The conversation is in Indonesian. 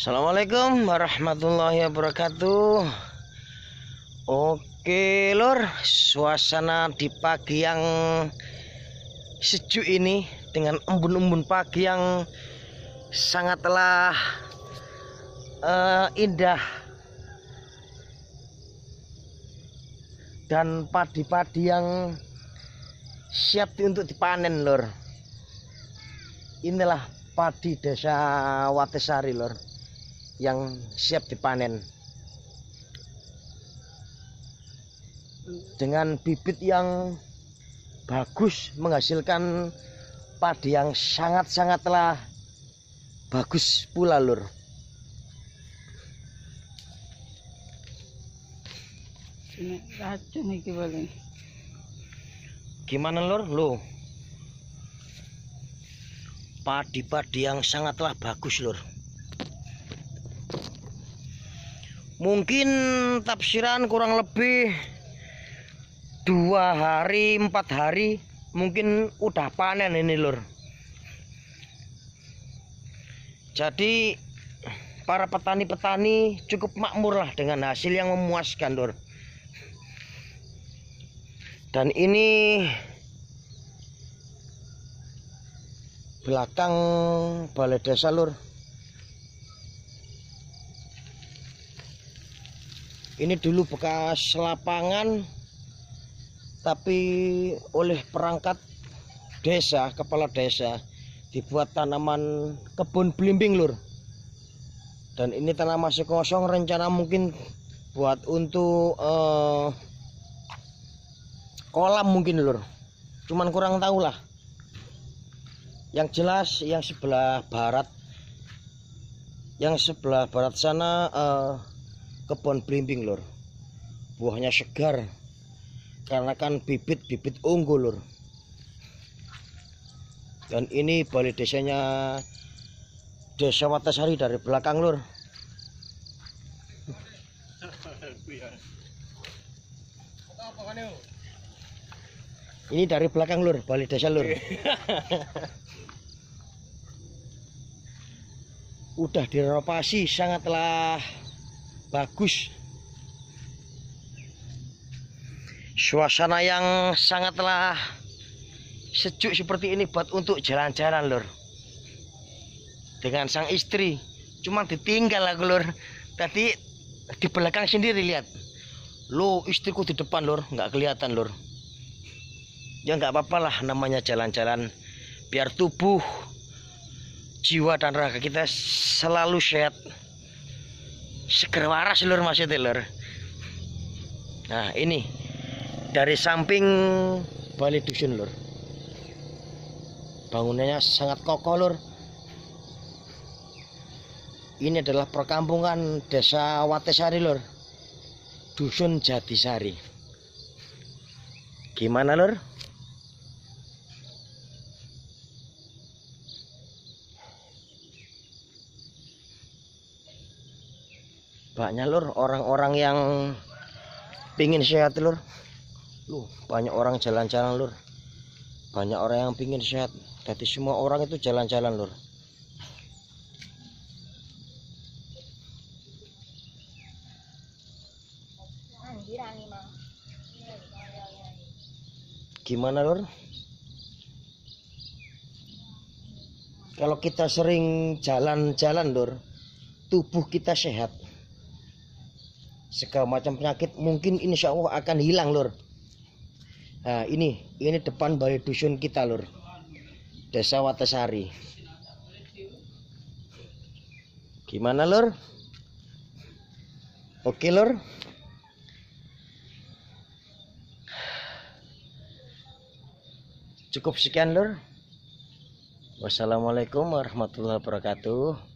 Assalamualaikum warahmatullahi wabarakatuh Oke lor Suasana di pagi yang Sejuk ini Dengan embun-embun pagi yang Sangatlah uh, Indah Dan padi-padi yang Siap untuk dipanen lor Inilah padi desa Watesari lor yang siap dipanen dengan bibit yang bagus menghasilkan padi yang sangat-sangatlah bagus pula lur gimana lur lo padi-padi yang sangatlah bagus lur mungkin tafsiran kurang lebih dua hari empat hari mungkin udah panen ini lur jadi para petani-petani cukup makmur lah dengan hasil yang memuaskan lur dan ini belakang balai desa lur ini dulu bekas lapangan tapi oleh perangkat desa kepala desa dibuat tanaman kebun belimbing lur dan ini tanah masih kosong rencana mungkin buat untuk eh, kolam mungkin lur cuman kurang tahu lah yang jelas yang sebelah barat yang sebelah barat sana eh, kepon belimbing lur buahnya segar karena kan bibit-bibit unggul lur dan ini balai desanya desa Watasari dari belakang lur ini dari belakang lur balai desa lur udah direnovasi sangatlah bagus suasana yang sangatlah sejuk seperti ini buat untuk jalan-jalan lor dengan sang istri cuma ditinggal lah lor tadi di belakang sendiri lihat lo istriku di depan lor nggak kelihatan lor ya nggak apa apa lah namanya jalan-jalan biar tubuh jiwa dan raga kita selalu sehat seger waras lur maksudnya lur nah ini dari samping Bali Dusun lur bangunannya sangat kokoh lur ini adalah perkampungan desa Watesari lur dusun Jatisari gimana lur banyak lur orang-orang yang pingin sehat lur Loh, banyak orang jalan-jalan lur banyak orang yang pingin sehat jadi semua orang itu jalan-jalan lur gimana lur kalau kita sering jalan-jalan lur tubuh kita sehat segala macam penyakit mungkin insya Allah akan hilang lor. nah, ini ini depan balai dusun kita lor, desa Watesari gimana lor? oke lor? cukup sekian lor. wassalamualaikum warahmatullahi wabarakatuh